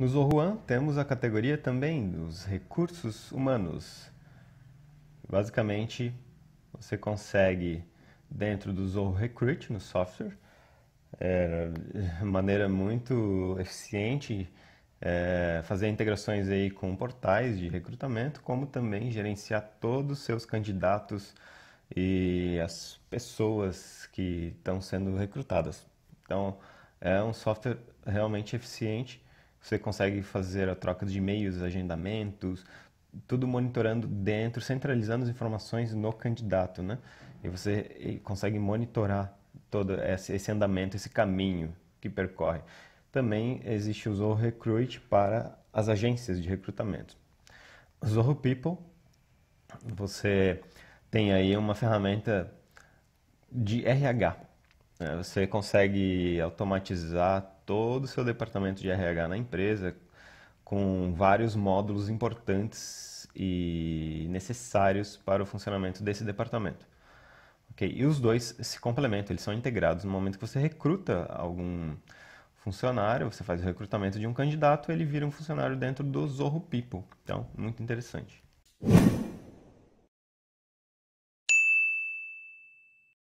No Zohuan temos a categoria também dos recursos humanos. Basicamente, você consegue dentro do Zoho Recruit no software, é, maneira muito eficiente, é, fazer integrações aí com portais de recrutamento, como também gerenciar todos os seus candidatos e as pessoas que estão sendo recrutadas. Então, é um software realmente eficiente você consegue fazer a troca de e-mails, agendamentos, tudo monitorando dentro, centralizando as informações no candidato, né? E você consegue monitorar todo esse, esse andamento, esse caminho que percorre. Também existe o Zorro Recruit para as agências de recrutamento. Zorro People, você tem aí uma ferramenta de RH, é, você consegue automatizar todo o seu departamento de RH na empresa com vários módulos importantes e necessários para o funcionamento desse departamento. Okay? E os dois se complementam, eles são integrados. No momento que você recruta algum funcionário, você faz o recrutamento de um candidato, ele vira um funcionário dentro do Zorro People. Então, muito interessante.